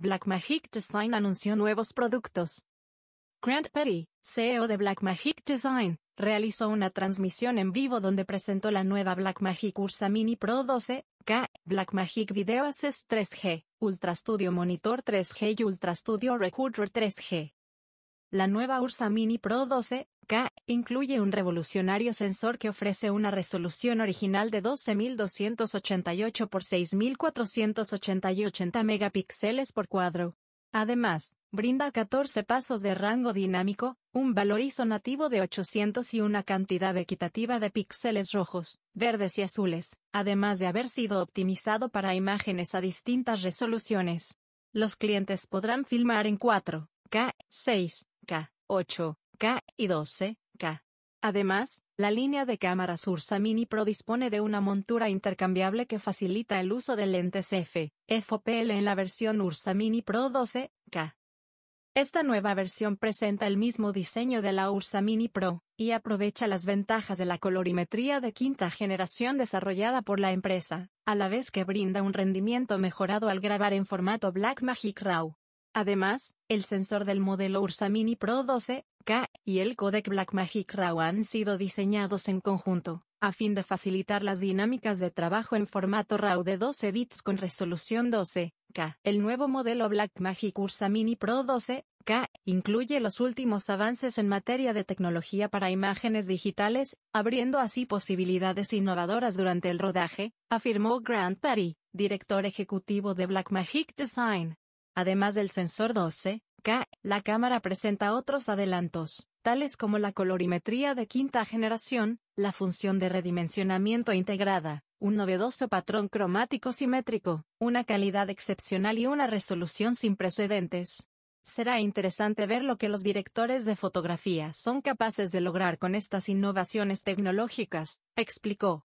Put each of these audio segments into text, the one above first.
Blackmagic Design anunció nuevos productos. Grant Petty, CEO de Blackmagic Design, realizó una transmisión en vivo donde presentó la nueva Blackmagic Ursa Mini Pro 12K, Blackmagic Video Assist 3G, Ultra Studio Monitor 3G y Ultra Studio Recorder 3G. La nueva Ursa Mini Pro 12 k incluye un revolucionario sensor que ofrece una resolución original de 12288 x 6.480 megapíxeles por cuadro. Además, brinda 14 pasos de rango dinámico, un valor ISO nativo de 800 y una cantidad equitativa de píxeles rojos, verdes y azules, además de haber sido optimizado para imágenes a distintas resoluciones. Los clientes podrán filmar en 4K, 6K, 8 K y 12K. Además, la línea de cámaras Ursa Mini Pro dispone de una montura intercambiable que facilita el uso de lentes F, FOPL en la versión Ursa Mini Pro 12K. Esta nueva versión presenta el mismo diseño de la Ursa Mini Pro, y aprovecha las ventajas de la colorimetría de quinta generación desarrollada por la empresa, a la vez que brinda un rendimiento mejorado al grabar en formato Blackmagic RAW. Además, el sensor del modelo Ursa Mini Pro 12 K, y el codec Blackmagic RAW han sido diseñados en conjunto, a fin de facilitar las dinámicas de trabajo en formato RAW de 12 bits con resolución 12. K. El nuevo modelo Blackmagic Ursa Mini Pro 12, K, incluye los últimos avances en materia de tecnología para imágenes digitales, abriendo así posibilidades innovadoras durante el rodaje, afirmó Grant Perry, director ejecutivo de Blackmagic Design. Además del sensor 12, la cámara presenta otros adelantos, tales como la colorimetría de quinta generación, la función de redimensionamiento integrada, un novedoso patrón cromático simétrico, una calidad excepcional y una resolución sin precedentes. Será interesante ver lo que los directores de fotografía son capaces de lograr con estas innovaciones tecnológicas, explicó.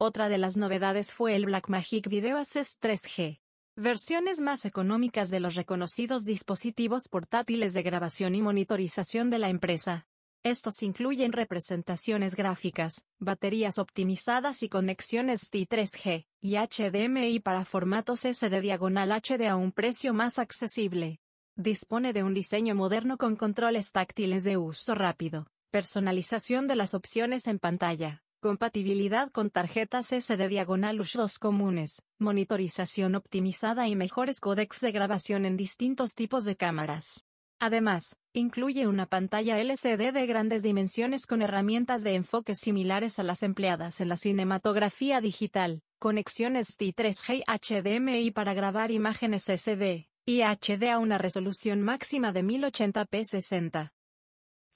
Otra de las novedades fue el Blackmagic Video Assist 3G, Versiones más económicas de los reconocidos dispositivos portátiles de grabación y monitorización de la empresa. Estos incluyen representaciones gráficas, baterías optimizadas y conexiones T3G y HDMI para formatos SD diagonal HD a un precio más accesible. Dispone de un diseño moderno con controles táctiles de uso rápido, personalización de las opciones en pantalla, Compatibilidad con tarjetas SD diagonal USH2 comunes, monitorización optimizada y mejores codecs de grabación en distintos tipos de cámaras. Además, incluye una pantalla LCD de grandes dimensiones con herramientas de enfoque similares a las empleadas en la cinematografía digital, conexiones T3G HDMI para grabar imágenes SD y HD a una resolución máxima de 1080p 60.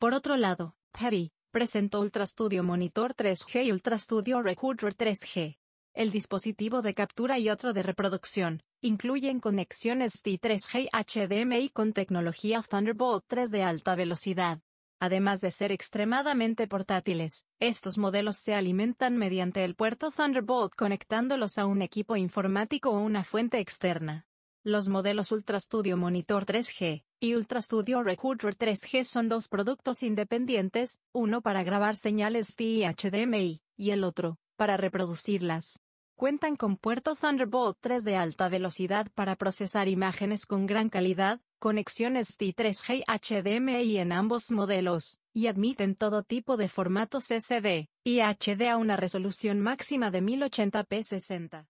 Por otro lado, Perry, presentó Ultrastudio Monitor 3G y Ultrastudio Studio Recorder 3G. El dispositivo de captura y otro de reproducción incluyen conexiones T3G HDMI con tecnología Thunderbolt 3 de alta velocidad. Además de ser extremadamente portátiles, estos modelos se alimentan mediante el puerto Thunderbolt conectándolos a un equipo informático o una fuente externa. Los modelos Ultrastudio Monitor 3G y Ultra Studio Recorder 3G son dos productos independientes, uno para grabar señales TI y HDMI, y el otro, para reproducirlas. Cuentan con puerto Thunderbolt 3 de alta velocidad para procesar imágenes con gran calidad, conexiones T3G HDMI en ambos modelos, y admiten todo tipo de formatos SD y HD a una resolución máxima de 1080p 60.